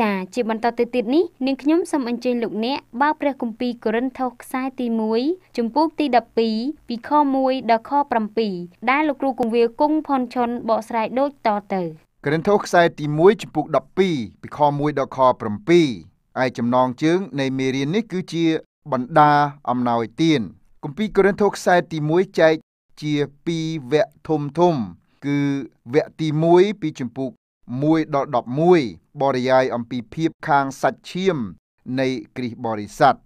ចាជាបន្តទៅទៀតនេះនាងខ្ញុំសូមអញ្ជើញលោកអ្នក បើព្រះគម្ពីរកូរិនថូសខ្សែទី1ជំពូកទី12ពីខ1ដល់ខ7ដែលលោកគ្រូគង្វាលគង់ផុនឈុនបកស្រាយដូចតទៅកូរិនថូសខ្សែទី1ជំពូក12ពីខ1ដល់ខ7ឯចំណងជើង នៃមេរៀននេះគឺជាបណ្ដាអំណោយទានគម្ពីរកូរិនថូសខ្សែទី1ចែកជា2វគ្គធំធំ គឺវគ្គទី1ពីជំពូក1ដល់11បរិយាយអំពីភាពខាងសាច់ឈាម នៃគ្រីស្ទបរិស័ទ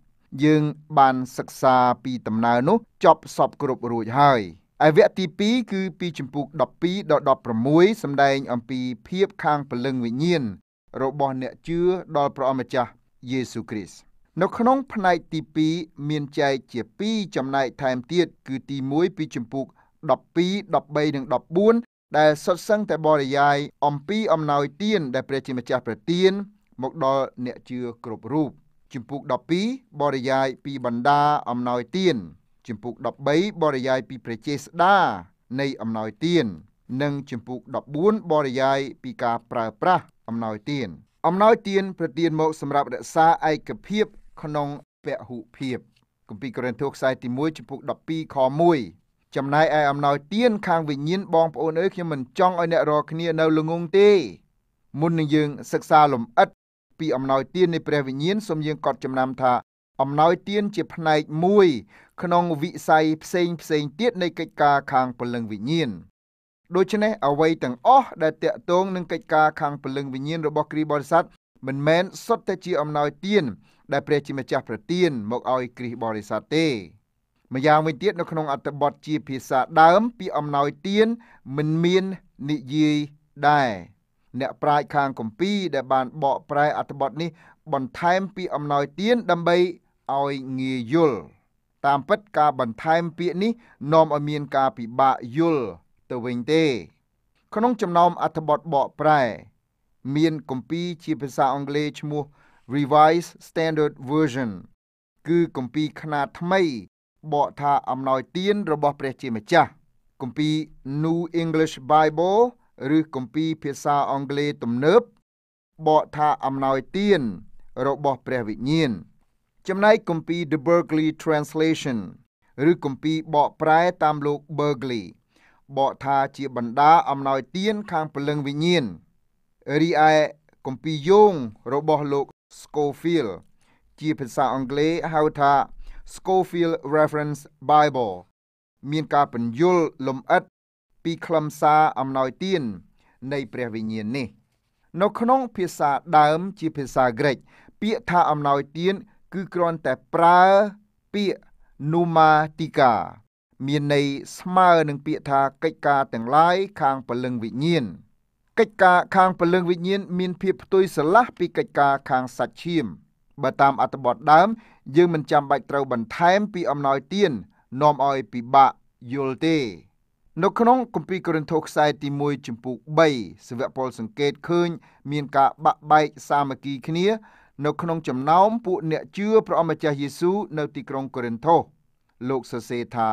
យើងបានសិក្សាពីដំណើរនោះ ចប់សពគ្រប់រួចហើយឯវគ្គទី2គឺពីជំពូក12ដល់16សម្ដែងអំពីភាពខាងព្រលឹងវិញ្ញាណរបស់អ្នកជឿដល់ព្រះអម្ចាស់យេស៊ូគ្រីស្ទនៅក្នុងផ្នែកទី2មានចែកជា2ចំណែកថែមទៀតគឺទី1ពីជំពូក12 13និងដែលសុទ្ធសឹងតែបរិយាយអំពីអំណោយទាន ដែលព្រះជាម្ចាស់ប្រទានមកដល់អ្នកជឿគ្រប់រូបជំពូក12បរិយាយពីបណ្ដាអំណោយទាន ជំពូក13បរិយាយពីព្រះចេស្តានៃអំណោយទាននិងជំពូក14បរិយាយពីការប្រើប្រាស់អំណោយទានអំណោយទានប្រទានមក សម្រាប់រក្សាឯកភាព ក្នុងពហុភាពគម្ពីរកូរិនថូសខ្សែទី1ចំពុក12ខ1ចំណែកឯអំណោយទានខាងវិញ្ញាណបងប្អូនអើយខ្ញុំមិនចង់ឲ្យអ្នករាល់គ្នានៅល្ងងទេមុននឹងយើងសិក្សាលំអិតពីអំណោយទាននៃព្រះវិញ្ញាណសូមយើងកត់ចំណាំថាអំណោយទាន ជាផ្នែកមួយ ក្នុងវិស័យផ្សេងផ្សេងទៀតនៃកិច្ចការខាងពលឹងវិញ្ញាណដូច្នេះអ្វីទាំងអស់ដែលតាក់ទងនឹងកិច្ចការខាងពលឹងវិញ្ញាណរបស់គ្រីស្ទបរិស័ទមិនមែនសុទ្ធតែជាអំណោយទាន ដែលព្រះជាម្ចាស់ប្រទាន មកឲ្យគ្រីស្ទបរិស័ទទេម្យ៉ាងវិញទៀតនៅក្នុងអត្ថបទជាភាសាដើមពាក្យអំណោយទានមិនមាននិយាយដែរអ្នកប្រាជ្ញខាងគម្ពីរដែលបានបកប្រែអត្ថបទនេះបន្ថែមពាក្យអំណោយទានដើម្បីឲ្យងាយយល់តាមពិតការបន្ថែមពាក្យនេះនាំឲ្យមានការពិបាកយល់ទៅវិញទេ ក្នុងចំណោមអត្ថបទបកប្រែ មានគម្ពីរជាភាសាអង់គ្លេសឈ្មោះ Revised Standard Version គឺគម្ពីរខ្នាតថ្មីបកថាអំណោយទានរបស់ព្រះជាម្ចាស់គម្ពីរ New English Bible ឬគម្ពីរភាសាអង់គ្លេសទំនើបបកថាអំណោយទានរបស់ ព្រះវិញ្ញាណចំណែកគម្ពីរ The Berkeley Translation ឬគម្ពីរបកប្រែតាមលោក Berkeley បកថាជាបណ្ដាអំណោយទានខាងព្រលឹងវិញ្ញាណរីឯគម្ពីរយោងរបស់លោក Scofield ជាភាសាអង់គ្លេសហៅថា Scofield Reference Bible មានការពន្យល់លម្អិតពីខ្លឹមសារអំណោយទាននៃព្រះវិញ្ញាណនេះ នៅក្នុង ភាសាដើមជាភាសាក្រិកពាក្យថាអំណោយទានគឺគ្រាន់តែប្រើពាក្យ pneumatica មានន័យស្មើនឹង ពាក្យថាកិច្ចការទាំងឡាយខាងពលឹងវិញ្ញាណកិច្ចការខាងពលឹងវិញ្ញាណមាន ភាពផ្ទុយស្រឡះពីកិច្ចការខាងសាច់ឈាម។បើតាមអត្ថបទដើមយើងមិនចាំបាច់ត្រូវបន្ថែមពីអំណោយទាននាំឲ្យពិបាកយល់ទេនៅក្នុងគម្ពីរកូរិនថូសខ្សែទី1ចំពុក3សាវកពលសង្កេតឃើញមានការបាក់បែកសាមគ្គីគ្នានៅក្នុងចំណោមពួកអ្នកជឿព្រះអម្ចាស់យេស៊ូវនៅទីក្រុងកូរិនថូសលោកសរសេរថា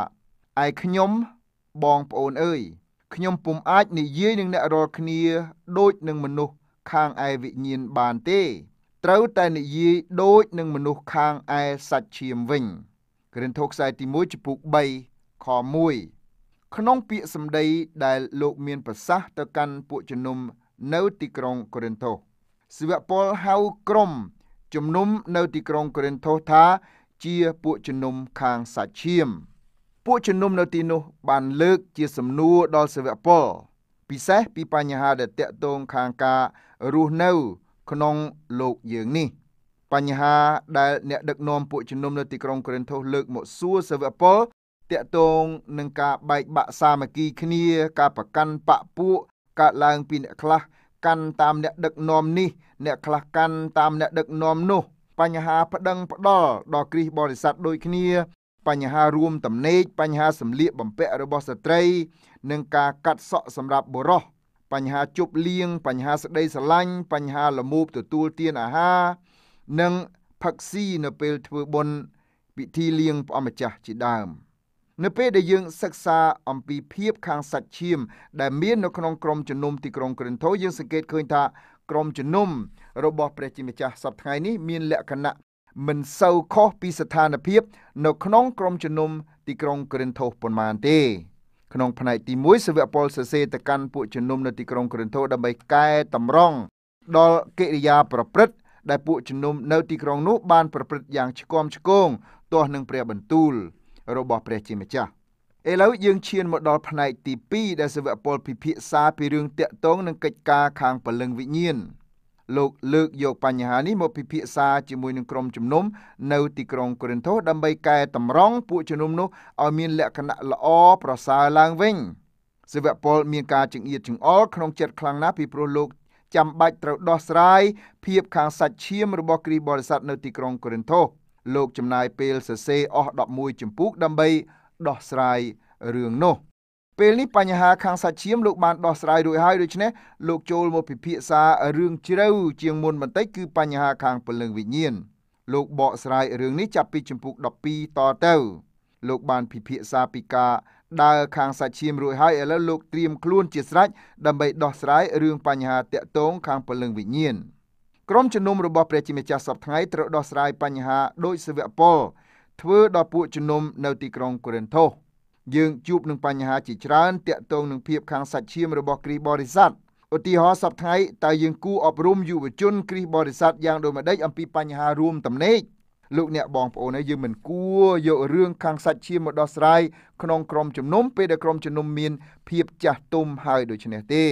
ឯខ្ញុំបងប្អូនអើយខ្ញុំពុំអាចនិយាយនឹងអ្នករាល់គ្នា ដូចនឹងមនុស្សខាងឯវិញ្ញាណបានទេត្រូវតែនិយាយដូចនឹងមនុស្សខាងឯសាច់ឈាមវិញក្រិនថូខ្សែទី1ចំពុក3ខ1ក្នុងពាក្យសម្ដីដែលលោកមានប្រសាសន៍ទៅកាន់ពួកជំនុំនៅទីក្រុងកូរិនថូសសិវពលហៅក្រុមជំនុំនៅទីក្រុងកូរិនថូសថា ជាពួកជំនុំខាងសាច់ឈាម ពួកជំនុំនៅទីនោះបានលើកជាសំណួរដល់សិវពលពិសេសពីបញ្ហាដែលតាក់ទងខាងការរស់នៅក្នុងលោកយើងនេះបញ្ហាដែលអ្នកដឹកនាំពួកជំនុំនៅទីក្រុងកូរិនថូសលើកមកសួរសាវកពលតាក់ទងនឹងការបែកបាក់សាមគ្គីគ្នា ការប្រកាន់បកពួកកើតឡើងពីអ្នកខ្លះកាន់តាមអ្នកដឹកនាំនេះ អ្នកខ្លះកាន់តាមអ្នកដឹកនាំនោះ បញ្ហាប្តឹងផ្ដាល់ដល់គ្រីស្ទបរិស័ទដូចគ្នា បញ្ហារួមទំនេកបញ្ហាសម្លៀកបំពាក់របស់ស្ត្រីនិងការកាត់សក់សម្រាប់បុរសបញ្ហា ជប់លៀងបញ្ហាស្ដីស្រឡាញ់បញ្ហាលមូបទទួលទានអាហារនិងផឹកស៊ីនៅពេលធ្វើបុណ្យពិធីលៀងព្រះអម្ចាស់ជាដើមនៅពេលដែលយើងសិក្សា អំពីភាពខាងសាច់ឈាម ដែលមាននៅក្នុងក្រមជំនុំទីក្រុងក្រិនថូយើងសង្កេតឃើញថាក្រមជំនុំរបស់ព្រះជាម្ចាស់សប្តាហ៍នេះមានលក្ខណៈមិនសូវខុសពីស្ថានភាព នៅក្នុង ក្រមជំនុំទីក្រុងក្រិនថូសប៉ុន្មានទេក្នុងផ្នែកទី1សិវពលសរសេរទៅកាន់ពួកជំនុំនៅទីក្រុងកូរិនថូដើម្បីកែតម្រង់ដល់កិរិយាប្រព្រឹត្តដែលពួកជំនុំនៅទីក្រុងនោះបានប្រព្រឹត្តយ៉ាងឆ្គាំឆ្គងទាស់នឹងព្រះបន្ទូល របស់ ព្រះជាម្ចាស់ឥឡូវយើងឈានមកដល់ផ្នែកទី2ដែលសិវពលពិភាក្សាពីរឿងតាក់ទងនឹងកិច្ចការខាងពលឹងវិញ្ញាណលោកលើកយកបញ្ហានេះមកពិភាក្សាជាមួយនឹងក្រុមជំនុំនៅទីក្រុងកូរិនថូសដើម្បីកែតម្រង់ពួកជំនុំនោះឲ្យមានលក្ខណៈល្អប្រសើរឡើងវិញសិវពលមានការចង្អៀតចង្អល់ក្នុងចិត្តខ្លាំងណាស់ពីព្រោះលោកចាំបាច់ត្រូវដោះស្រាយភាពខាងសាច់ឈាមរបស់គ្រីស្ទបរិស័ទនៅទីក្រុងកូរិនថូសលោកចំណាយពេលសរសេរអស់11ជំពូកដើម្បីដោះស្រាយរឿងនោះពេលនេះបញ្ហាខាងសាច់ឈាមលោកបានដោះស្រាយរួចហើយដូច្នេះលោកចូលមកពិភាក្សារឿងជ្រៅជាងមុនបន្តិចគឺបញ្ហាខាងពលឹងវិញ្ញាណលោកបកស្រាយរឿងនេះចាប់ពីជំពូក12តទៅលោកបានពិភាក្សាពីការដើរខាងសាច់ឈាមរួចហើយឥឡូវលោកត្រៀមខ្លួនជាស្រេចដើម្បីដោះស្រាយរឿងបញ្ហាតាក់ទងខាងពលឹងវិញ្ញាណក្រុមជំនុំរបស់ព្រះជាម្ចាស់សពថ្ងៃត្រូវដោះស្រាយបញ្ហាដោយសវៈពលធ្វើដល់ពួកជំនុំនៅទីក្រុងកូរិនថូសយើងជួបនឹងបញ្ហាជាច្រើន ទាក់ទងនឹងភាពខាងសាច់ឈាមរបស់គ្រីស្ទបរិស័ទឧទាហរណ៍សប្តាហ៍តើយើងគួរអប់រំយុវជនគ្រីស្ទបរិស័ទយ៉ាងដូចម្តេចអំពីបញ្ហារួមទំនេកលោកអ្នកបងប្អូនយើងមិនគួរយករឿងខាងសាច់ឈាមមកដោះស្រាយក្នុងក្រុមជំនុំពេលដែលក្រុមជំនុំមានភាពចាស់ទុំហើយដូច្នេះទេ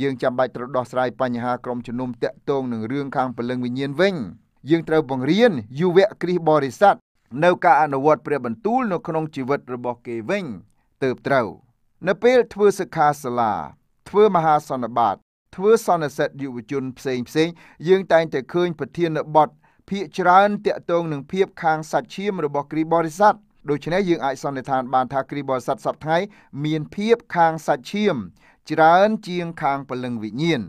យើងចាំបាច់ត្រូវដោះស្រាយបញ្ហាក្រុមជំនុំតាក់ទងនឹងរឿងខាងពលឹងវិញ្ញាណវិញយើងត្រូវបង្រៀនយុវគ្រីស្ទបរិស័ទនៅការអនុវត្តព្រះបន្ទូលនៅក្នុងជីវិតរបស់គេវិញទើបត្រូវ នៅពេលធ្វើសិក្ខាសាលាធ្វើមហាសន្និបាតធ្វើសន្និសិទយុវជនផ្សេងផ្សេងយើងតែងតែឃើញប្រធានបទភាកច្រើនតាក់ទងនឹងភាពខាងសាច់ឈាមរបស់គ្រីបរិស័ទដូច្នេះយើងអាចសន្និដ្ឋានបានថាគ្រីបរិស័ទសពថ្ងៃមានភាពខាងសាច់ឈាមច្រើនជាងខាងពលឹងវិញ្ញាណ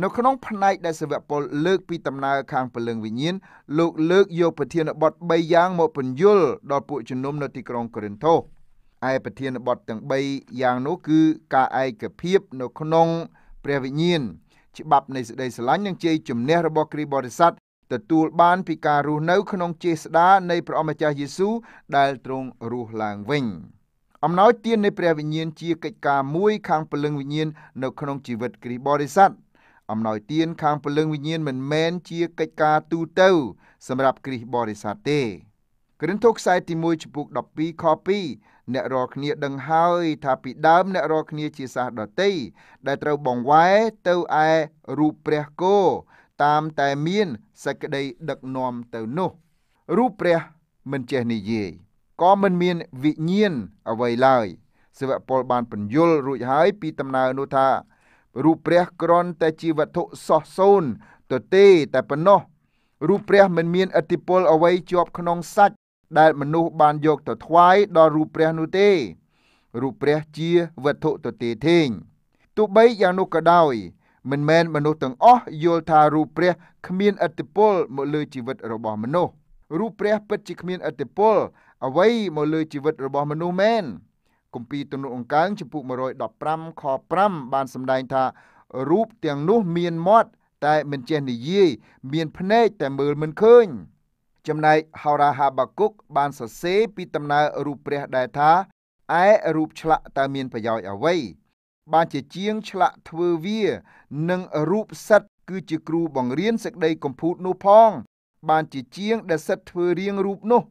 នៅក្នុងផ្នែកដែលសាវពលលើកពីដំណើរខាងពលឹងវិញ្ញាណលោកលើកយកប្រធានបទ3យ៉ាងមកពន្យល់ដល់ពួកជំនុំនៅទីក្រុងកូរិនថូសឯប្រធានបទទាំង3យ៉ាងនោះគឺការឯកភាពនៅក្នុងព្រះវិញ្ញាណច្បាប់នៃសេចក្តីស្រឡាញ់និងជ័យជំនះរបស់គ្រីស្ទបរិស័ទទទួលបានពីការរស់នៅក្នុងចេស្តានៃព្រះអម្ចាស់យេស៊ូវដែលទ្រង់រស់ឡើងវិញអំណោយទាននៃព្រះវិញ្ញាណជាកិច្ចការមួយខាងពលឹងវិញ្ញាណនៅក្នុងជីវិតគ្រីស្ទបរិស័ទអំណោយទានខាងពលឹងវិញ្ញាណមិនមែនជាកិច្ចការទូទៅសម្រាប់គ្រីស្ទបរិស័ទទេគ្រិនថូខ្សែទី1ចំពុក12ខ2អ្នករាល់គ្នាដឹងហើយថាពីដើមអ្នករាល់គ្នាជាសាសដតីដែលត្រូវបងវ៉ែទៅឯរូបព្រះគោតាមតែមានសេចក្តីដឹកនាំទៅនោះរូបព្រះមិនចេះនិយាយក៏មិនមានវិញ្ញាណអ្វីឡើយសិវពលបានបញ្យលរួចហើយពីដំណើរនោះថារូបព្រះគ្រាន់តែជាវត្ថុសោះសូន្យទៅទេតែប៉ុណ្ណោះរូបព្រះមិនមានអតិពលអ្វីជាប់ក្នុងសាច់ដែលមនុស្សបានយកទៅថ្វាយដល់រូបព្រះនោះទេរូបព្រះជាវត្ថុទៅទេធេង ទោះបីយ៉ាងនោះក៏ដោយ មិនមែនមនុស្សទាំងអស់យល់ថារូបព្រះគ្មានអតិពលមកលើជីវិតរបស់មនុស្សរូបព្រះពិតជាគ្មានអតិពលអ្វីមកលើជីវិតរបស់មនុស្សមែនគម្ពីរទំនុកអង្កើងចំពុក115ខ5បានសម្ដែងថារូបទាំងនោះមានមាត់តែមិនចេះនិយាយមានភ្នែកតែមើលមិនឃើញ ចំណែកហោរាហាបាគុក បានសរសេរពីដំណើររូបព្រះដែលថាឯរូបឆ្លាក់តើមានប្រយោជន៍អ្វីបានជាជាងឆ្លាក់ធ្វើវា និងរូបសិតគឺជាគ្រូបង្រៀនសេចក្តីកំពូតនោះផង បានជាជាងដែលសិតធ្វើរៀងរូបនោះ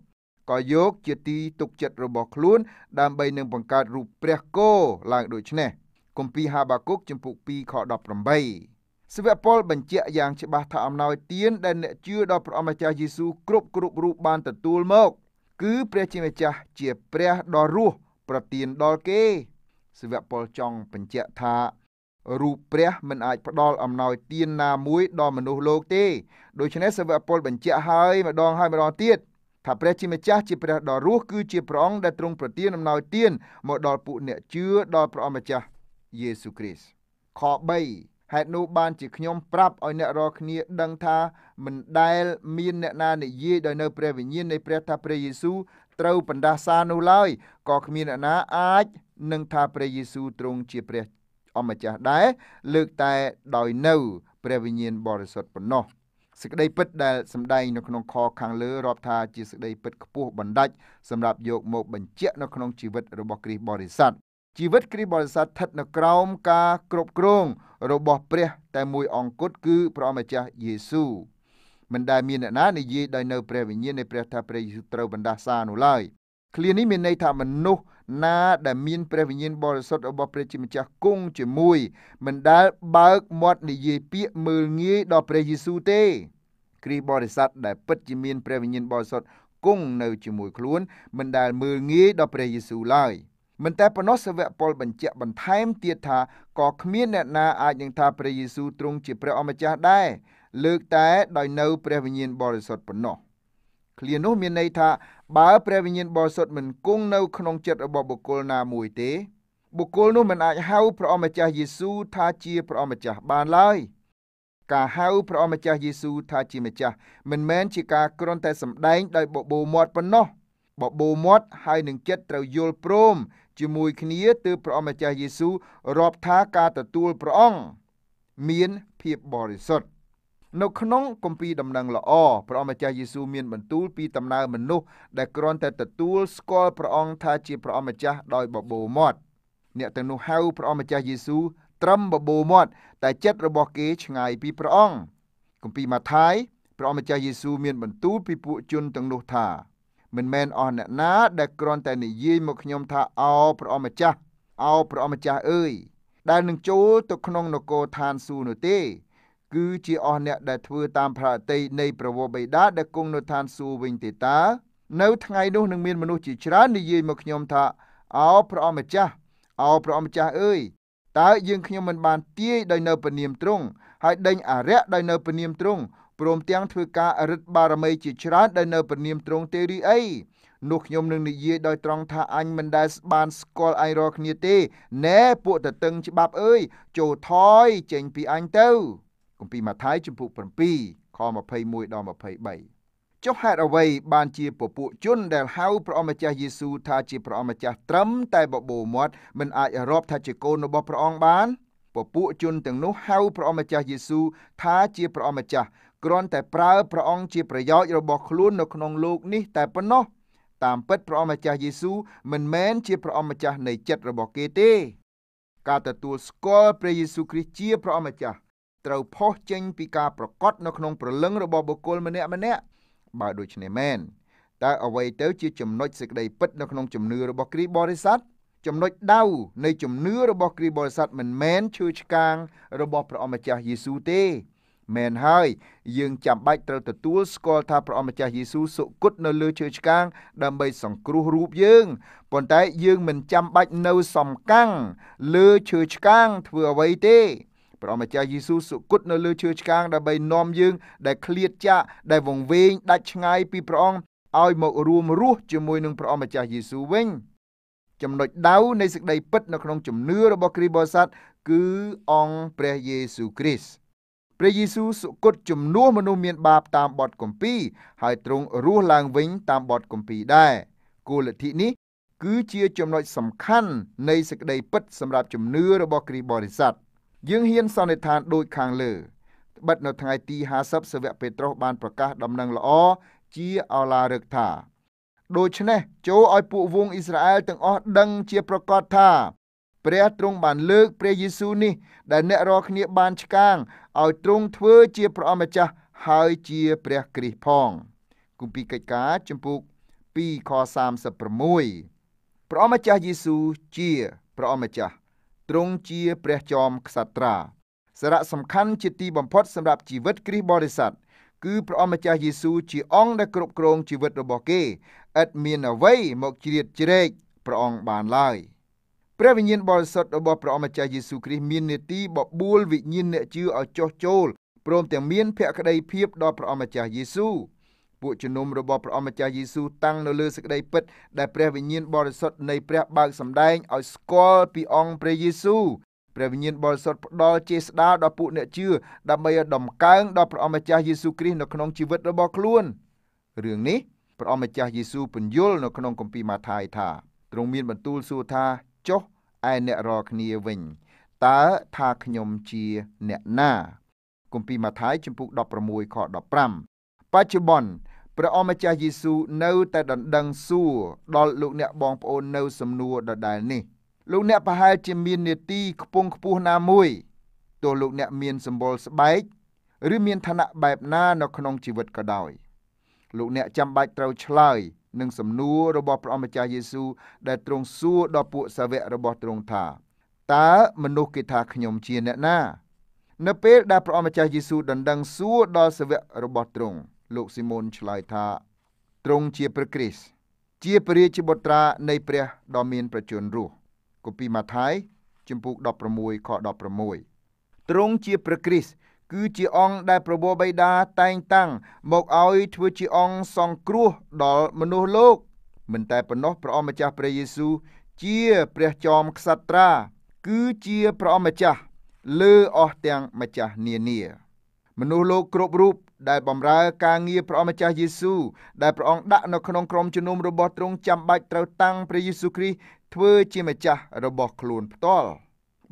ក៏យកជាទីទុកចិត្តរបស់ខ្លួន ដើម្បីនឹងបង្កើតរូបព្រះគោឡើងដូចនេះគម្ពីរហាបាគុកចំពុក2ខ18សាវកពលបញ្ជាក់យ៉ាងច្បាស់ថាអំណោយទានដែលអ្នកជឿដល់ព្រះអម្ចាស់យេស៊ូគ្រប់គ្រប់រូបបានទទួលមក គឺព្រះជាម្ចាស់ជាព្រះដ៏រស់ប្រទានដល់គេសាវកពលចង់បញ្ជាក់ថារូបព្រះមិនអាចផ្ដល់អំណោយទានណាមួយដល់មនុស្សលោកទេ ដូច្នេះសាវកពលបញ្ជាក់ហើយម្ដងហើយម្ដងទៀតថាព្រះជាម្ចាស់ជាព្រះដ៏រស់គឺជាព្រះអង្គដែលទ្រង់ប្រទានអំណោយទានមកដល់ពួកអ្នកជឿដល់ព្រះអង្គម្ចាស់យេស៊ូវគ្រីស្ទខ3ហេតុនោះបានជាខ្ញុំប្រាប់ឲ្យអ្នករាល់គ្នាដឹងថាមិនដែលមានអ្នកណានិយាយដោយនៅព្រះវិញ្ញាណនៃព្រះថាព្រះយេស៊ូវត្រូវបណ្ដាសានោះឡើយក៏គ្មានអ្នកណាអាចនឹងថាព្រះយេស៊ូវទ្រង់ជាព្រះអម្ចាស់ដែរលើកតែដោយនៅព្រះវិញ្ញាណបរិសុទ្ធប៉ុណ្ណោះសេចក្តីពិតដែលសម្ដែងនៅក្នុងខខាងលើរាប់ថាជាសេចក្តីពិតខ្ពស់បណ្ដាច់សម្រាប់យកមកបញ្ជាក់នៅក្នុងជីវិតរបស់គ្រីស្ទបរិស័ទជីវិតគ្រីស្ទបរិស័ទស្ថិតនៅក្រោមការគ្រប់គ្រងរបស់ព្រះតែមួយអង្គត់គឺព្រះម្ចាស់យេស៊ូវមិនដែលមានអ្នកណានិយាយដោយនៅព្រះវិញ្ញាណនៃព្រះថាព្រះយេស៊ូវត្រូវបណ្ដាសានោះឡើយឃ្លានេះមានន័យថាមនុស្សណាដែលមានព្រះវិញ្ញាណបរិសុទ្ធរបស់ព្រះជាម្ចាស់គង់ជាមួយ មិនដែលបើកមាត់និយាយពាក្យមើលងាយដល់ព្រះយេស៊ូវទេ គ្រីស្ទបរិស័ទដែលពិតជាមាន ព្រះវិញ្ញាណបរិសុទ្ធគង់នៅជាមួយខ្លួនមិនដែល មើលងាយដល់ព្រះយេស៊ូវឡើយមិនតែប៉ុណ្ណោះសាវក ពលបញ្ជាក់បន្ថែមទៀតថាក៏គ្មានអ្នកណាអាចនឹងថាព្រះយេស៊ូវទ្រង់ជាព្រះអម្ចាស់ដែរលើកតែ ដោយនៅព្រះវិញ្ញាណបរិសុទ្ធប៉ុណ្ណោះឃ្លានោះមានន័យថាបើព្រះវិញ្ញាណបរិសុទ្ធមិនគង់នៅក្នុងចិត្តរបស់បុគ្គលណាមួយទេ បុគ្គលនោះមិនអាចហៅព្រះអម្ចាស់យេស៊ូថាជាព្រះអម្ចាស់បានឡើយការហៅព្រះអម្ចាស់យេស៊ូថាជាម្ចាស់មិនមែនជាការគ្រាន់តែសម្ដែងដោយបបោមាត់ប៉ុណ្ណោះបបោមាត់ហើយនឹងចិត្តត្រូវយល់ព្រម ជាមួយគ្នាទើបព្រះអម្ចាស់យេស៊ូរាប់ថាការទទួលព្រះអង្គមានភាពបរិសុទ្ធនៅក្នុងគម្ពីរដំណឹងល្អព្រះអង្គម្ចាស់យេស៊ូវមានបន្ទូលពីដំណើរមនុស្សដែលគ្រាន់តែទទួលស្គាល់ព្រះអង្គថាជាព្រះអង្គម្ចាស់ដោយបបោមាត់អ្នកទាំងនោះហៅព្រះអង្គម្ចាស់យេស៊ូវត្រឹមបបោមាត់តែចិត្តរបស់គេឆ្ងាយពីព្រះអង្គគម្ពីរម៉ាថាយព្រះអង្គម្ចាស់យេស៊ូវមានបន្ទូលពីពួកជនទាំងនោះថាមិនមែនអស់អ្នកណាដែលគ្រាន់តែនិយាយមកខ្ញុំថាអោព្រះអង្គម្ចាស់អោព្រះអង្គម្ចាស់អើយដែលនឹងចូលទៅក្នុងនគរឋានសួគ៌នោះទេគឺជាអស់អ្នកដែលធ្វើតាមប្រាតីនៃប្រវោបិតាដែលគង់នៅឋានសួគ៌វិញទេតានៅថ្ងៃនោះនឹងមានមនុស្សជាច្រើននិយាយមកខ្ញុំថាអោព្រះអម្ចាស់អោព្រះអម្ចាស់អើយតើយើងខ្ញុំមិនបានទាយដោយនៅពនាមទ្រង់ហើយដេញអារក្សដោយនៅពនាមទ្រង់ព្រមទាំងធ្វើការរឹតបារមីជាច្រើនដោយនៅពនាមទ្រង់ទេឬអីនោះខ្ញុំនឹងនិយាយដោយត្រង់ថាអញមិនដែលបានស្គាល់អញរាល់គ្នាទេណែពួកតតឹងច្បាប់អើយចូលថយចេញពីអញទៅគម្ពីរម៉ាថាយជំពូក7ខ21ដល់23ចុះហេតុអ្វីបានជាពពួកជនដែលហៅព្រះអម្ចាស់យេស៊ូថាជាព្រះអម្ចាស់ត្រឹមតែបបោមាត់មិនអាចរាប់ថាជាកូនរបស់ព្រះអង្គបានពពួកជនទាំងនោះហៅព្រះអម្ចាស់យេស៊ូថាជាព្រះអម្ចាស់គ្រាន់តែប្រើព្រះអង្គជាប្រយោជន៍របស់ខ្លួននៅក្នុងលោកនេះតែប៉ុណ្ណោះតាមពិតព្រះអម្ចាស់យេស៊ូមិនមែនជាព្រះអម្ចាស់ នៃចិត្តរបស់គេទេការទទួលស្គាល់ព្រះយេស៊ូគ្រីស្ទជាព្រះអម្ចាស់ត្រូវផុសចេញ ពីការប្រកបនៅក្នុងប្រលឹងរបស់បុគ្គលម្នាក់ម្នាក់បើដូច្នេះមែនតើអ្វីទៅជាចំណុចសេចក្តីពិត នៅក្នុងជំនឿរបស់គ្រីបរិស័ទចំណុចដៅនៃជំនឿរបស់គ្រីបរិស័ទមិនមែនឈឺឆ្កាង របស់ព្រះអម្ចាស់យេស៊ូទេ មែនហើយយើងចាំបាច់ត្រូវទទួលស្គាល់ថាព្រះអម្ចាស់យេស៊ូសុគតនៅលើឈើឆ្កាង ដើម្បីសង្គ្រោះរូបយើងប៉ុន្តែយើងមិនចាំបាច់នៅសំកាំងលើឈើឆ្កាងធ្វើអ្វីទេព្រះម្ចាស់យេស៊ូវសុគតនៅលើឈើឆ្កាងដើម្បីនាំយើងដែលឃ្លាតចាកដែលវង្វេងដាច់ឆ្ងាយពីព្រះអង្គឲ្យមករួមរស់ជាមួយនឹងព្រះម្ចាស់យេស៊ូវវិញចំណុចដៅនៃសេចក្តីពិតនៅក្នុងជំនឿរបស់គ្រីស្ទបរិស័ទគឺអង្គព្រះយេស៊ូវគ្រីស្ទព្រះយេស៊ូវសុគតជំនួសមនុស្សមានបាបតាមបទគម្ពីរហើយទ្រង់រស់ឡើងវិញតាមបទគម្ពីរដែរគោលលទ្ធិនេះគឺជាចំណុចសំខាន់នៃសេចក្តីពិតសម្រាប់ជំនឿរបស់គ្រីស្ទបរិស័ទ។យើងហ៊ានសន្និដ្ឋានដូចខាងលើត្បិតនៅថ្ងៃទី50សាវកពេត្រុសបានប្រកាសដំណឹងល្អជាអឡារឹកថា ដូច្នេះចូលឲ្យពួកវងអ៊ីស្រាអែលទាំងអស់ដឹងជាប្រកាសថាព្រះទ្រង់បានលើក ព្រះយេស៊ូវនេះ ដែលអ្នករាល់គ្នាបានឆ្កាងឲ្យទ្រង់ធ្វើជាព្រះអម្ចាស់ហើយជាព្រះគ្រីស្ទផងគម្ពីរកិច្ចការចំពុក2ខ36ព្រះអម្ចាស់យេស៊ូវជាព្រះអម្ចាស់ទ្រង់ជាព្រះចอมក្សត្រាសារៈសំខាន់ជាទីបំផុត សម្រាប់ជីវិតគ្រីស្ទបរិស័ទគឺព្រះអម្ចាស់យេស៊ូវជាអង្គដែលគ្រប់គ្រងជីវិតរបស់គេឥតមានអ្វី មកជ្រៀតជ្រែកព្រះអង្គបានឡើយព្រះវិញ្ញាណបរិសុទ្ធរបស់ព្រះអម្ចាស់យេស៊ូវគ្រីស្ទមាននេតិបបួលវិញ្ញាណអ្នកជឿឲ្យចុះចូលព្រមទាំងមានភក្តីភាពដល់ព្រះអម្ចាស់យេស៊ូវពួកជំនុំរបស់ព្រះអម្ចាស់យេស៊ូតាំងនៅលើសេចក្តីពិត ដែលព្រះវិញ្ញាណបរិសុទ្ធនៃព្រះបើកសម្ដែងឲ្យស្គាល់ពីអង្គព្រះយេស៊ូព្រះវិញ្ញាណបរិសុទ្ធផ្ដល់ជាស្ដារដល់ពួកអ្នកជឿដើម្បីឲ្យដំកើងដល់ព្រះអម្ចាស់យេស៊ូគ្រីស្ទនៅក្នុងជីវិតរបស់ខ្លួនរឿងនេះព្រះអម្ចាស់យេស៊ូពន្យល់នៅ ក្នុងគម្ពីរម៉ាថាយថាទ្រង់មានបន្ទូលសួរថាចុះឯអ្នករាល់គ្នាវិញតើថាខ្ញុំជាអ្នកណាគម្ពីរម៉ាថាយជំពូក16ខ15បច្ចុប្បន្នព្រះអម្ចាស់យេស៊ូនៅតែដណ្ដឹងសួរដល់លោកអ្នកបងប្អូននៅសំណួរដដែលនេះលោកអ្នកប្រហែលជាមាននេតិខ្ពង់ខ្ពស់ណាមួយទោះលោកអ្នកមានសម្បុរស្បែកឬមានឋានៈបែបណានៅក្នុងជីវិតក៏ដោយលោកអ្នកចាំបាច់ត្រូវឆ្លើយនឹងសំណួររបស់ព្រះអម្ចាស់យេស៊ូដែលទ្រង់សួរដល់ពួកសាវករបស់ទ្រង់ថាតើមនុស្សគេថាខ្ញុំជាអ្នកណានៅពេលដែលព្រះអម្ចាស់យេស៊ូដណ្ដឹងសួរដល់សាវករបស់ទ្រង់លោកស៊ីម៉ូនឆ្លើយថាទ្រង់ជាព្រះគ្រីស្ទជាព្រះរាជបុត្រានៃព្រះដ៏មានប្រជញ្ញរស់គម្ពីរម៉ាថាយជំពូក16ខ16ទ្រង់ជាព្រះគ្រីស្ទគឺជាអង្គដែលប្រវោបិតាតែងតាំង មកឲ្យធ្វើជាអង្គសង្គ្រោះដល់មនុស្សលោកមិនតែប៉ុណ្ណោះព្រះអម្ចាស់ព្រះយេស៊ូវជាព្រះចោមក្សត្រា គឺជាព្រះអម្ចាស់លើអស់ទាំងម្ចាស់នានា មនុស្សលោកគ្រប់រូបដែលបម្រើការងារព្រះអម្ចាស់យេស៊ូដែលព្រះអង្គដាក់នៅក្នុងក្រុមជំនុំរបស់ទ្រង់ចាំបាច់ត្រូវតាំងព្រះយេស៊ូគ្រីស្ទធ្វើ ជាម្ចាស់របស់ខ្លួន ផ្ទាល់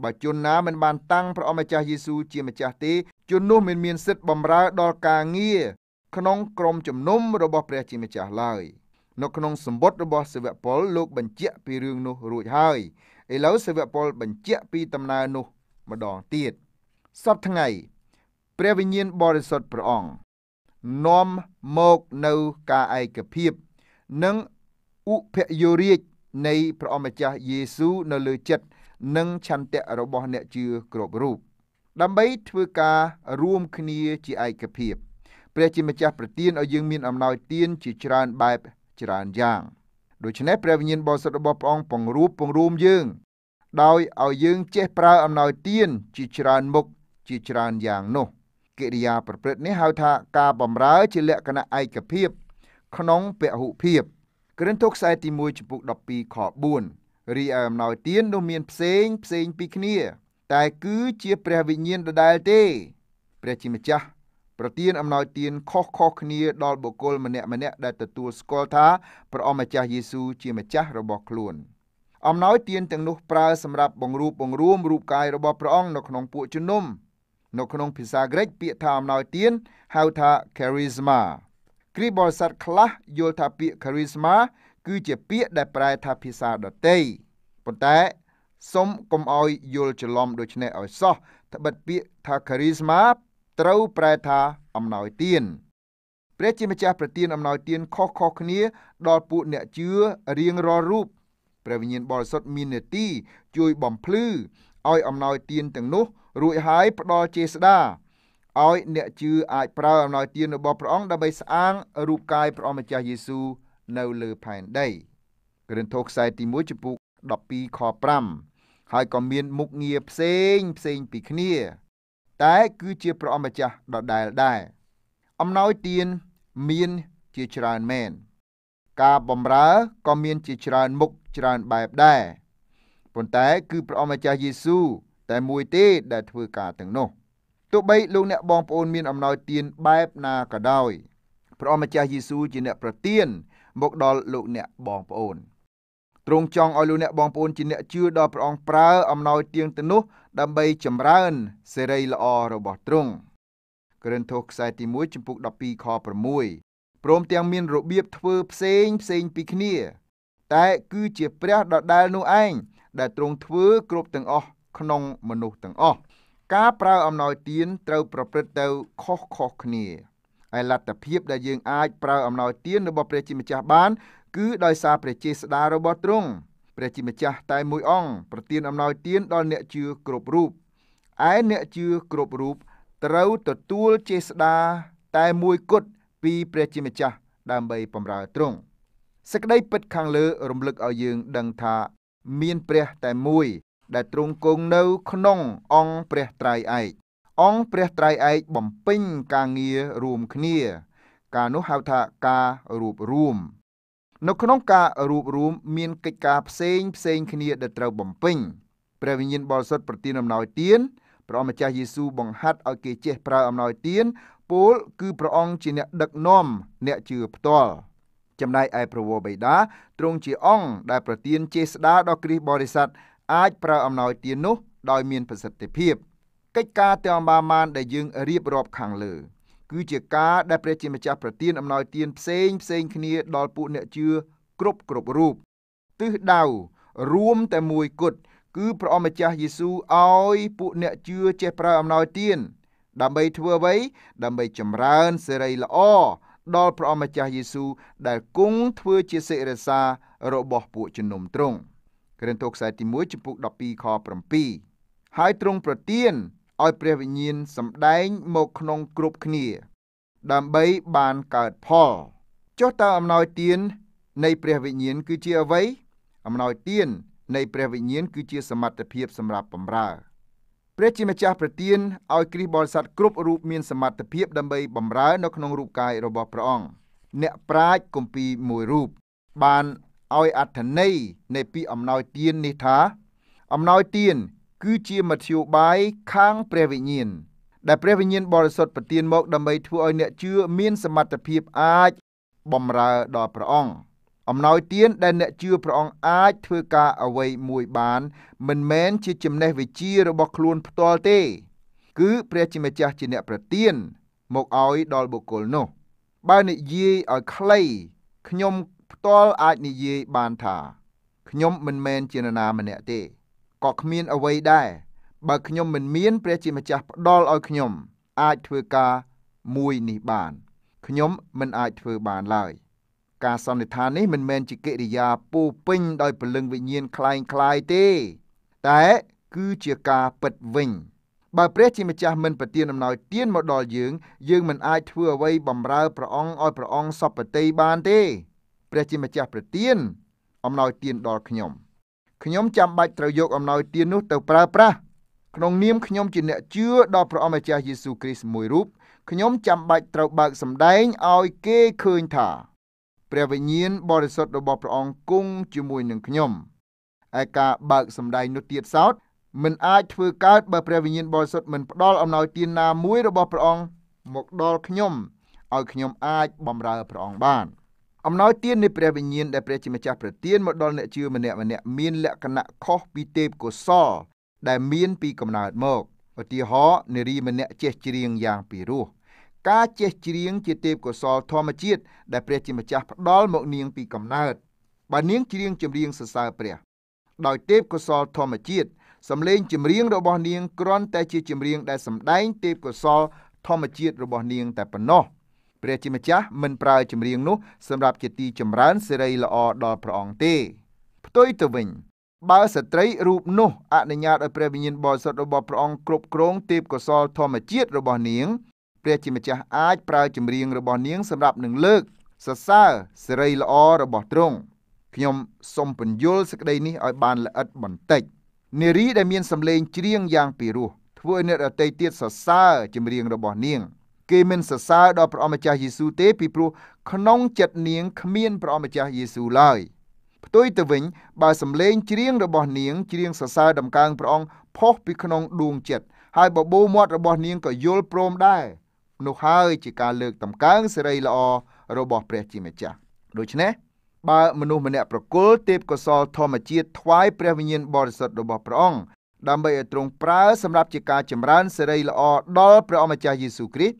បើជនណាមិនបានតាំងព្រះអម្ចាស់យេស៊ូជាម្ចាស់ទេជននោះមិនមានសិទ្ធិបម្រើដល់ការងារក្នុងក្រុមជំនុំរបស់ ព្រះ ជាម្ចាស់ឡើយ នៅក្នុងសម្បត្តិរបស់សាវកពលលោក បញ្ជាក់ពីរឿងនោះរួចហើយឥឡូវសាវកពលបញ្ជាក់ពីដំណើរនោះម្ដងទៀតសពថ្ងៃព្រះវិញ្ញាណបរិសុទ្ធព្រះអង្គនាំមកនៅការឯកភាព និងឧបយោរាជនៃព្រះអម្ចាស់យេស៊ូនៅលើចិត្តនិង ឆន្ទៈរបស់អ្នកជឿគ្រប់រូប ដើម្បីធ្វើការរួមគ្នាជាឯកភាពព្រះជាម្ចាស់ប្រទានឲ្យយើងមានអំណោយទានជាច្រើនបែបច្រើនយ៉ាង ដូច្នេះព្រះវិញ្ញាណបរិសុទ្ធរបស់ព្រះអង្គពង្រួបពង្រួមយើង ដោយឲ្យយើងចេះប្រើអំណោយទានជាច្រើនមុខជាច្រើនយ៉ាងនោះកិរិយាប្រព្រឹត្តនេះហៅថាការបម្រើជាលក្ខណៈឯកភាព ក្នុងពហុភាពក្រិនទោខ្សែទី1ចំពុក12ខ4រីឯអំណោយទាននោះមានផ្សេងផ្សេងពីគ្នា តែគឺជាព្រះវិញ្ញាណដដែលទេព្រះជាម្ចាស់ប្រទានអំណោយទានខុសខុសគ្នាដល់បុគ្គលម្នាក់ម្នាក់ដែលទទួលស្គាល់ថាព្រះអម្ចាស់យេស៊ូវជាម្ចាស់របស់ខ្លួន អំណោយទានទាំងនោះប្រើសម្រាប់បង្រួបបង្រួមរូបកាយរបស់ព្រះអង្គនៅក្នុងពួកជំនុំនៅក្នុងភាសាក្រិក ពាក្យថាអំណោយទានហៅថា charisma គ្រីបរិស័ទខ្លះយល់ថាពាក្យ charisma គឺជាពាក្យដែលប្រែថាភាសាដតីប៉ុន្តែសូមកុំអោយយល់ច្រឡំដូចនេះឲ្យសោះត្បិតពាក្យថា charisma ត្រូវប្រែថាអំណោយទាន ព្រះជាម្ចាស់ប្រទានអំណោយទានខុសៗគ្នាដល់ពួកអ្នកជឿរៀងរាល់រូបព្រះវិញ្ញាណបរិសុទ្ធមាននាទីជួយបំភ្លឺឲ្យអំណោយទានទាំងនោះ រួចហើយផ្ដល់ចេស្តាឲ្យអ្នកជឿអាចប្រើអំណោយទានរបស់ព្រះអង្គដើម្បីស្អាងរូបកាយព្រះអង្គម្ចាស់យេស៊ូវនៅលើផែនដី ក្រិនថូខ្សែទី1ចំពុក12ខ5ហើយក៏មានមុខងារផ្សេងផ្សេងពីគ្នា តែគឺជាព្រះអង្គម្ចាស់ដដែលដែរអំណោយទានមានជាច្រើនមែន ការបំរើក៏មានជាច្រើនមុខច្រើនបែបដែរប៉ុន្តែ គឺព្រះអម្ចាស់យេស៊ូតែមួយទេដែលធ្វើការទាំងនោះទោះបីលោកអ្នកបងប្អូន មានអំណោយទាន បែបណាក៏ដោយព្រះអម្ចាស់យេស៊ូជាអ្នកប្រទានមកដល់លោកអ្នកបងប្អូនទ្រង់ចង់ឲ្យលោកអ្នកបងប្អូនជាអ្នកជឿដល់ព្រះអង្គប្រើអំណោយទានទៅនោះ ដើម្បីចម្រើនសេរីល្អរបស់ទ្រង់ក្រិនថូសខ្សែទី1ចំពុក12ខ6ព្រមទាំងមានរបៀបធ្វើផ្សេងផ្សេងពីគ្នា តែគឺជាព្រះដដែលនោះឯងដែលទ្រង់ធ្វើគ្រប់ទាំងអស់ក្នុងមនុស្សទាំងអស់ការប្រើអំណោយទានត្រូវ ប្រព្រឹត្តទៅខុសខុសគ្នាឯលទ្ធភាពដែលយើងអាចប្រើអំណោយទាន របស់ព្រះជាម្ចាស់បាន គឺដោយសារព្រះចេស្តារបស់ទ្រង់ព្រះជាម្ចាស់ តែមួយអង្គប្រទានអំណោយទាន ដល់អ្នកជឿគ្រប់រូបឯអ្នកជឿគ្រប់រូបត្រូវទទួលចេស្តា តែមួយគត់ពី ព្រះជាម្ចាស់ ដើម្បីបម្រើទ្រង់សេចក្តីពិតខាងលើរំលឹកឲ្យយើងដឹងថាមានព្រះតែមួយ ដែលទ្រង់គង់នៅក្នុងអង្គព្រះត្រៃឯកអង្គព្រះត្រៃឯកបំពេញការងាររួមគ្នា ការនោះហៅថាការរួបរួមនៅក្នុងការរួបរួមមានកិច្ចការផ្សេងផ្សេងគ្នាដែលត្រូវបំពេញព្រះវិញ្ញាណបរិសុទ្ធប្រទានអំណោយទានព្រះម្ចាស់យេស៊ូវបង្ហាត់ឲ្យគេចេះប្រើអំណោយទានពោលគឺព្រះអង្គជាអ្នកដឹកនាំអ្នកជឿផ្ទាល់ចំណែកឯប្រវោបិតាទ្រង់ជាអង្គដែលប្រទានចេស្តាដល់គ្រីស្ទបរិស័ទអាចប្រើអំណោយទាននោះដោយមានប្រសិទ្ធភាពកិច្ចការទាំងបាមាន ដែលយើងរៀបរាប់ខាងលើ គឺជាការដែលព្រះជាម្ចាស់ប្រទានអំណោយទានផ្សេងផ្សេងគ្នា ដល់ពួកអ្នកជឿគ្រប់គ្រប់រូបទិសដៅរួមតែមួយគត់គឺព្រះអម្ចាស់យេស៊ូវឲ្យ ពួកអ្នកជឿចេះប្រើអំណោយទានដើម្បីធ្វើអ្វីដើម្បីចម្រើនសេរីល្អដល់ព្រះអម្ចាស់យេស៊ូវដែលគង់ធ្វើជាសិរសារបស់ពួកជំនុំទ្រង់ក្រិនទោសខ្សែទី1ចំពុក12ខ7ហើយទ្រង់ប្រទានឲ្យព្រះវិញ្ញាណសម្ដែងមកក្នុងគ្រប់គ្នា ដើម្បីបានកើតផលចុះតើអំណោយទាននៃព្រះវិញ្ញាណគឺជាអ្វី អំណោយទាននៃព្រះវិញ្ញាណគឺជាសមត្ថភាពសម្រាប់បម្រើព្រះជាម្ចាស់ប្រទានឲ្យគ្រីស្ទបរិស័ទគ្រប់រូបមានសមត្ថភាពដើម្បីបម្រើនៅក្នុងរូបកាយរបស់ព្រះអង្គអ្នកប្រាជ្ញគម្ពីរមួយរូបបានឲ្យអត្ថន័យនៃពាក្យអំណោយទាននេះថា អំណោយទានគឺជាមធ្យោបាយខាងព្រះវិញ្ញាណដែលព្រះវិញ្ញាណបរិសុទ្ធប្រទានមកដើម្បីធ្វើឲ្យអ្នកជឿមានសមត្ថភាពអាចបម្រើដល់ព្រះអង្គអំណោយទានដែលអ្នកជឿព្រះអង្គអាចធ្វើការអ្វីមួយបាន មិនមែនជាចំណេះវិជ្ជារបស់ខ្លួន ផ្ទាល់ទេ គឺព្រះជាម្ចាស់ជាអ្នកប្រទានមកឲ្យដល់បុគ្គលនោះ បើនិយាយឲ្យខ្លីខ្ញុំផ្ទាល់អាចនិយាយបានថាខ្ញុំមិនមែនជានរណាម្នាក់ទេក៏គ្មានអ្វីដែរបើខ្ញុំមិនមាន ព្រះជាម្ចាស់ផ្ដល់ឲ្យខ្ញុំអាចធ្វើការមួយនេះបានខ្ញុំមិនអាចធ្វើបានឡើយ។ការសន្និដ្ឋាននេះមិនមែនជាកិរិយាពោពេញដោយព្រលឹងវិញ្ញាណคล้ายคล้ายទេតែគឺជាការពិតវិញបើព្រះជាម្ចាស់មិនប្រទានអំណោយទានមកដល់យើង យើងមិនអាចធ្វើអ្វីបំរើព្រះអង្គឲ្យព្រះអង្គសពតិបានទេព្រះជាម្ចាស់ប្រទានអំណោយទានដល់ខ្ញុំខ្ញុំចាំបាច់ត្រូវយកអំណោយទាននោះទៅប្រើប្រាស់ក្នុងនាមខ្ញុំជាអ្នកជឿដល់ព្រះអង្គម្ចាស់យេស៊ូវគ្រីស្ទមួយរូបខ្ញុំចាំបាច់ត្រូវបើកសម្ដែងឲ្យគេឃើញថាព្រះវិញ្ញាណបរិសុទ្ធរបស់ព្រះអង្គគង់ជាមួយនឹងខ្ញុំឯការបើកសម្ដែងនោះទៀតសោតមិនអាចធ្វើកើតបើព្រះវិញ្ញាណបរិសុទ្ធមិនផ្ដល់អំណោយទានណាមួយរបស់ព្រះអង្គមកដល់ខ្ញុំឲ្យខ្ញុំអាចបម្រើព្រះអង្គបានអំណោយទាននៃព្រះវិញ្ញាណដែលព្រះជាម្ចាស់ប្រទានមកដល់អ្នកជឿម្នាក់ម្នាក់មានលក្ខណៈខុសពីទេពកុសលដែលមានពីកំណើតមកឧទាហរណ៍នារីម្នាក់ចេះច្រៀងយ៉ាងពីរោះការចេះច្រៀងជាទេពកោសលធម្មជាតិដែលព្រះជាម្ចាស់ផ្ដល់មកនាងពីកំណើតបើនាងច្រៀងចម្រៀងសរសើរព្រះដោយទេពកោសល ធម្មជាតិសំឡេងចម្រៀងរបស់នាងគ្រាន់តែជាចម្រៀងដែលសម្ដែងទេពកោសល ធម្មជាតិរបស់នាងតែប៉ុណ្ណោះព្រះជាម្ចាស់មិនប្រើចម្រៀងនោះ សម្រាប់ជាទីចម្រើនសេរីល្អដល់ព្រះអង្គទេផ្ទុយទៅវិញ បើស្ត្រីរូប នោះអនុញ្ញាតឲ្យព្រះវិញ្ញាណបរិសុទ្ធរបស់ព្រះអង្គគ្រប់គ្រងទេពកោសលធម្មជាតិរបស់នាងព្រះជាម្ចាស់អាចប្រើចម្រៀងរបស់នាងសម្រាប់នឹងលើកសរសើរសេរីល្អរបស់ទ្រង់ខ្ញុំសូមពន្យល់សេចក្តីនេះឲ្យបានល្អិតបន្តិចនារីដែលមានសម្លេងច្រៀងយ៉ាងពីរោះធ្វើឲ្យអ្នកដទៃទៀតសរសើរចម្រៀងរបស់នាងគេមិនសរសើរដល់ព្រះអម្ចាស់យេស៊ូទេពីព្រោះក្នុងចិត្តនាងគ្មានព្រះអម្ចាស់យេស៊ូឡើយផ្ទុយទៅវិញបើសម្លេងច្រៀងរបស់នាងច្រៀងសរសើរដំកើងព្រះអង្គផុសពីក្នុងដួងចិត្តហើយបបូរមាត់របស់នាងក៏យល់ព្រមដែរនោះហើយជាការលើកតម្កើងសេរីល្អរបស់ព្រះជាម្ចាស់ដូច្នេះបើមនុស្សម្នាក់ប្រគល់ទេពកោសលធម្មជាតិថ្វាយព្រះវិញ្ញាណបរិសុទ្ធរបស់ព្រះអង្គដើម្បីឲ្យទ្រង់ប្រើសម្រាប់ជាការចម្រើនសេរីល្អដល់ព្រះអម្ចាស់យេស៊ូគ្រីស្ទ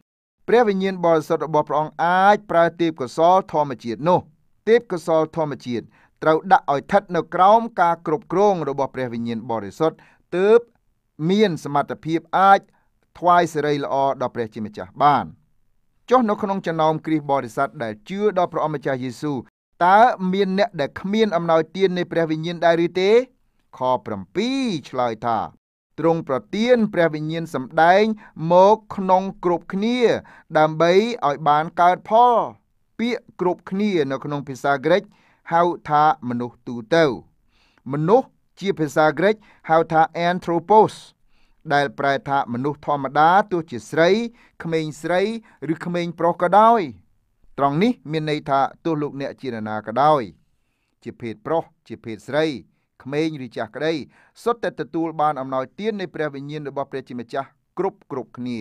ព្រះវិញ្ញាណបរិសុទ្ធរបស់ព្រះអង្គអាចប្រើទេពកោសលធម្មជាតិនោះទេពកោសលធម្មជាតិត្រូវដាក់ឲ្យស្ថិតនៅក្រោមការគ្រប់គ្រងរបស់ព្រះវិញ្ញាណបរិសុទ្ធទើបមានសមត្ថភាពអាចថ្វាយសេរីល្អដល់ព្រះជាម្ចាស់បានចុះនៅក្នុងចំណោមគ្រីស្ទបរិស័ទដែលជឿដល់ព្រះអម្ចាស់យេស៊ូវតើមានអ្នកដែលគ្មានអំណោយទាននៃព្រះវិញ្ញាណដែរឬទេខ7ឆ្លើយថាទ្រង់ប្រទានព្រះវិញ្ញាណសម្ដែងមកក្នុងគ្រប់គ្នាដើម្បីឲ្យបានកើតផលពាក្យគ្រប់គ្នានៅក្នុងភាសាក្រិកហៅថាមនុស្សទូទៅ មនុស្សជាភាសាក្រិកហៅថា anthropos ដែលប្រែថាមនុស្សធម្មតាទោះជាស្រីក្មេងស្រីឬក្មេងប្រុសក៏ដោយត្រង់នេះមានន័យថាទោះលោកអ្នកជានរណាក៏ដោយ ជាភេទប្រុសជាភេទស្រីក្មេងឬចាស់ក្តីសុទ្ធតែទទួលបានអំណោយទាននៃព្រះវិញ្ញាណរបស់ព្រះជាម្ចាស់គ្រប់គ្រប់គ្នា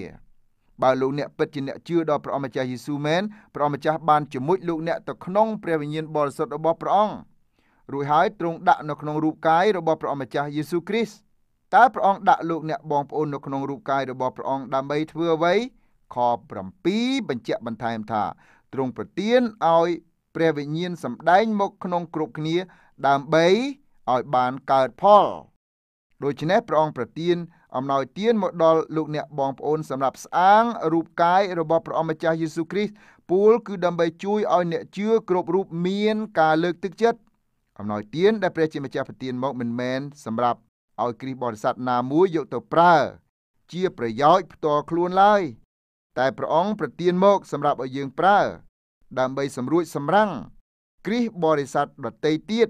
បើលោកអ្នកពិតជាអ្នកជឿដល់ព្រះអម្ចាស់យេស៊ូវមែនព្រះអម្ចាស់បានជាមួយ លោកអ្នកទៅក្នុងព្រះវិញ្ញាណបរិសុទ្ធរបស់ព្រះអង្គរួចហើយទ្រង់ដាក់នៅក្នុងរូបកាយរបស់ព្រះអម្ចាស់យេស៊ូវគ្រីស្ទតើព្រះអង្គដាក់លោកអ្នកបងប្អូននៅក្នុងរូបកាយរបស់ព្រះអង្គដើម្បីធ្វើអ្វីខ7បញ្ជាក់បន្ថែមថាទ្រង់ប្រទានឲ្យព្រះវិញ្ញាណសម្ដែងមកក្នុងគ្រប់គ្នាដើម្បីឲ្យបានកើតផលដូច្នេះព្រះអង្គប្រទានអំណោយទានមកដល់លោកអ្នកបងប្អូនសម្រាប់ស្អាងរូបកាយរបស់ព្រះអង្គម្ចាស់យេស៊ូគ្រីស្ទពូលគឺដើម្បីជួយឲ្យអ្នកជឿគ្រប់រូបមានការលើកទឹកចិត្តអំណោយទានដែលព្រះជាម្ចាស់ប្រទានមកមិនមែនសម្រាប់ឲ្យគ្រីស្ទបរិស័ទណាមួយយកទៅប្រើ ជាប្រយោជន៍ផ្ទាល់ខ្លួនឡើយតែព្រះអង្គប្រទានមកសម្រាប់ឲ្យយើងប្រើដើម្បីសម្រួចសម្រាំង គ្រីស្ទបរិស័ទដតីទៀត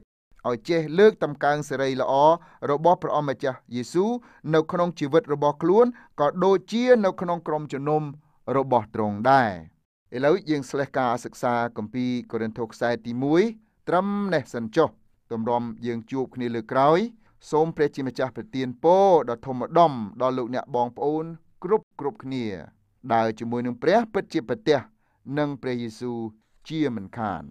ឲ្យចេះលើកតម្កើងសេរីល្អរបស់ព្រះអង្គម្ចាស់យេស៊ូនៅ ក្នុង ជីវិតរបស់ខ្លួនក៏ដូចជានៅក្នុងក្រុមជំនុំរបស់ទ្រង់ដែរឥឡូវយើងស្លេះការសិក្សាគម្ពីរកូរិនថូខ្សែទី1ត្រឹមនេះសិនចុះទម្រាំយើងជួបគ្នាលើក្រោយសូមព្រះជាម្ចាស់ប្រទានពរដល់ធម្មដំដល់លោកអ្នកបងប្អូនគ្រប់គ្រប់គ្នាដើរជាមួយនឹងព្រះពិតជាប្រទះនិងព្រះយេស៊ូវជាមិនខាន។